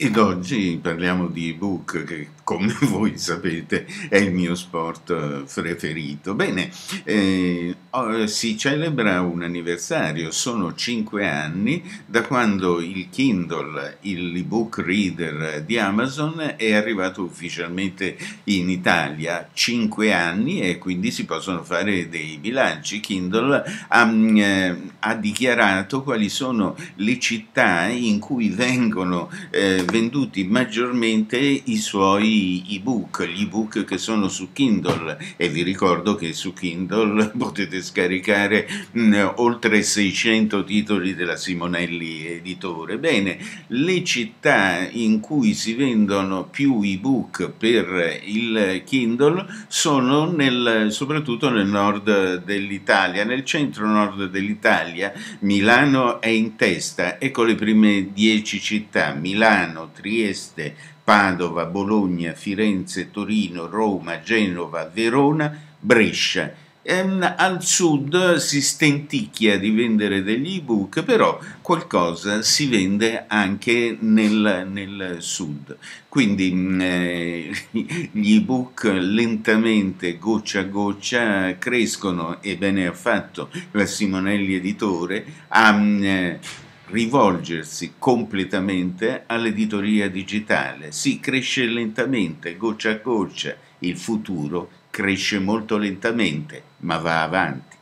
Ed oggi parliamo di ebook che, come voi sapete, è il mio sport eh, preferito. Bene, eh, si celebra un anniversario, sono cinque anni da quando il Kindle, l'ebook reader di Amazon, è arrivato ufficialmente in Italia. Cinque anni e quindi si possono fare dei bilanci. Kindle ha, eh, ha dichiarato quali sono le città in cui vengono... Eh, venduti maggiormente i suoi ebook, gli ebook che sono su Kindle e vi ricordo che su Kindle potete scaricare mh, mm, oltre 600 titoli della Simonelli Editore. Bene, le città in cui si vendono più ebook per il Kindle sono nel, soprattutto nel nord dell'Italia, nel centro-nord dell'Italia, Milano è in testa, ecco le prime 10 città, Milano, Milano, Trieste, Padova, Bologna, Firenze, Torino, Roma, Genova, Verona, Brescia. Ehm, al sud si stenticchia di vendere degli ebook, però qualcosa si vende anche nel, nel sud. Quindi mm, eh, gli ebook lentamente, goccia a goccia, crescono e bene ha fatto la Simonelli Editore a mm, rivolgersi completamente all'editoria digitale. Si cresce lentamente, goccia a goccia, il futuro cresce molto lentamente, ma va avanti.